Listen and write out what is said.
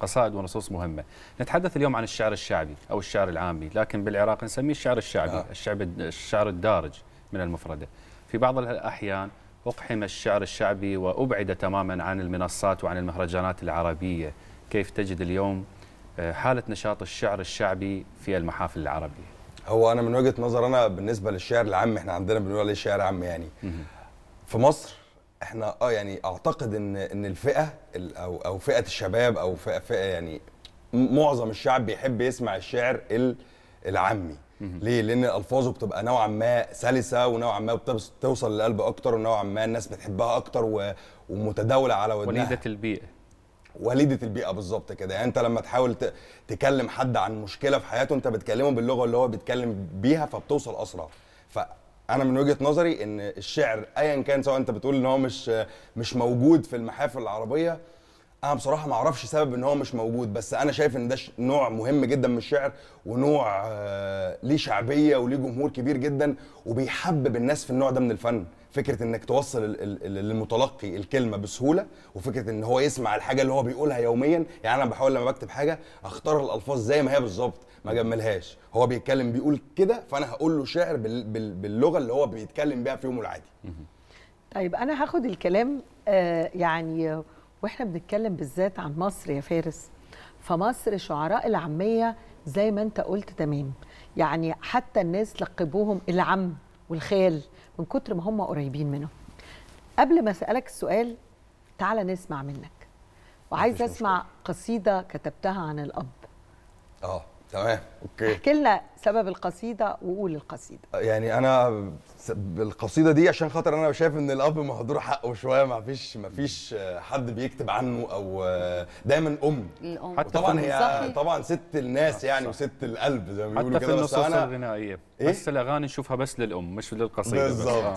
قصائد ونصوص مهمة نتحدث اليوم عن الشعر الشعبي أو الشعر العامي لكن بالعراق نسميه الشعر الشعبي آه. الشعب الشعر الدارج من المفردة في بعض الأحيان أقحم الشعر الشعبي وأبعد تماما عن المنصات وعن المهرجانات العربية كيف تجد اليوم آه، حالة نشاط الشعر الشعبي في المحافل العربية هو أنا من وجهة نظر أنا بالنسبة للشعر العام إحنا عندنا بنقول عليه شعر عام يعني في مصر احنا اه يعني اعتقد ان ان الفئه او او فئه الشباب او فئه فئه يعني معظم الشعب بيحب يسمع الشعر العامي ليه؟ لان الفاظه بتبقى نوعا ما سلسه ونوعا ما بتوصل للقلب اكتر ونوعا ما الناس بتحبها اكتر ومتداوله على ودنها وليده البيئه وليده البيئه بالظبط كده يعني انت لما تحاول تكلم حد عن مشكله في حياته انت بتكلمه باللغه اللي هو بيتكلم بيها فبتوصل اسرع ف... انا من وجهه نظري ان الشعر ايا كان سواء انت بتقول ان هو مش مش موجود في المحافل العربيه انا بصراحه ما اعرفش سبب ان هو مش موجود بس انا شايف ان ده نوع مهم جدا من الشعر ونوع آه، ليه شعبيه وليه جمهور كبير جدا وبيحبب الناس في النوع ده من الفن فكره انك توصل للمتلقي الكلمه بسهوله وفكره ان هو يسمع الحاجه اللي هو بيقولها يوميا يعني انا بحاول لما بكتب حاجه اختار الالفاظ زي ما هي بالظبط ما اجملهاش هو بيتكلم بيقول كده فانا هقول له شعر باللغه اللي هو بيتكلم بيها في يومه العادي طيب انا هاخد الكلام آه، يعني واحنا بنتكلم بالذات عن مصر يا فارس فمصر شعراء العاميه زي ما انت قلت تمام يعني حتى الناس لقبوهم العم والخال من كتر ما هم قريبين منه قبل ما اسالك السؤال تعال نسمع منك وعايز اسمع قصيده كتبتها عن الاب اه تمام اوكي احكي لنا سبب القصيده وقول القصيده يعني انا القصيده دي عشان خاطر انا شايف ان الاب مهدور حقه شويه ما فيش ما فيش حد بيكتب عنه او دايما ام الام طبعا هي طبعا ست الناس يعني وست القلب زي ما بيقولوا كده بس انا حتى في الغنائيه إيه؟ بس الاغاني نشوفها بس للام مش للقصيده بالظبط